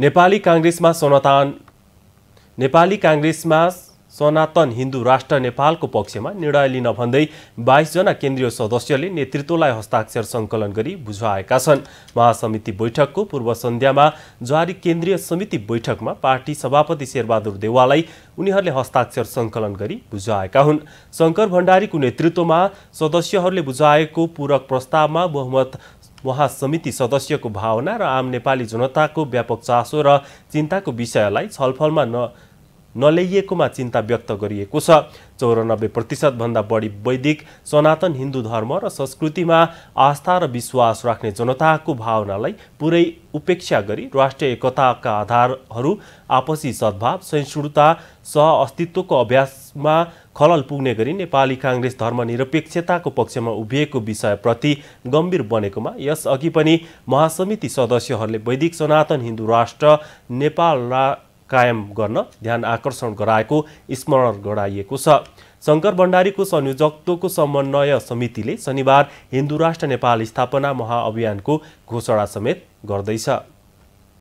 नेपाली काङ्ग्रेसमा सनातन नेपाली काङ्ग्रेसमा सनातन हिन्दू राष्ट्र नेपालको पक्षमा निर्णय लिन भन्दै बाइसजना केन्द्रीय सदस्यले नेतृत्वलाई हस्ताक्षर सङ्कलन गरी बुझाएका छन् महासमिति बैठकको पूर्व सन्ध्यामा जारी केन्द्रीय समिति बैठकमा पार्टी सभापति शेरबहादुर देवाललाई उनीहरूले हस्ताक्षर सङ्कलन गरी बुझाएका हुन् शङ्कर भण्डारीको नेतृत्वमा सदस्यहरूले बुझाएको पूरक प्रस्तावमा बहुमत उहाँ समिति सदस्यको भावना र आम नेपाली जनताको व्यापक चासो र चिन्ताको विषयलाई छलफलमा न नल्याइएकोमा चिन्ता व्यक्त गरिएको छ चौरानब्बे प्रतिशतभन्दा बढी वैदिक सनातन हिन्दू धर्म र संस्कृतिमा आस्था र विश्वास राख्ने जनताको भावनालाई पुरै उपेक्षा गरी राष्ट्रिय एकताका आधारहरू आपसी सद्भाव सहिष्णुता सह अस्तित्वको अभ्यासमा खलल पुग्ने गरी नेपाली काङ्ग्रेस धर्मनिरपेक्षताको पक्षमा उभिएको विषयप्रति गम्भीर बनेकोमा यसअघि पनि महासमिति सदस्यहरूले वैदिक सनातन हिन्दू राष्ट्र नेपाल रा कायम गर्न ध्यान आकर्षण गराएको स्मरण गराइएको छ शङ्कर भण्डारीको संयोजकत्वको समन्वय समितिले शनिबार हिन्दू राष्ट्र नेपाल स्थापना महाअभियानको घोषणा समेत गर्दैछ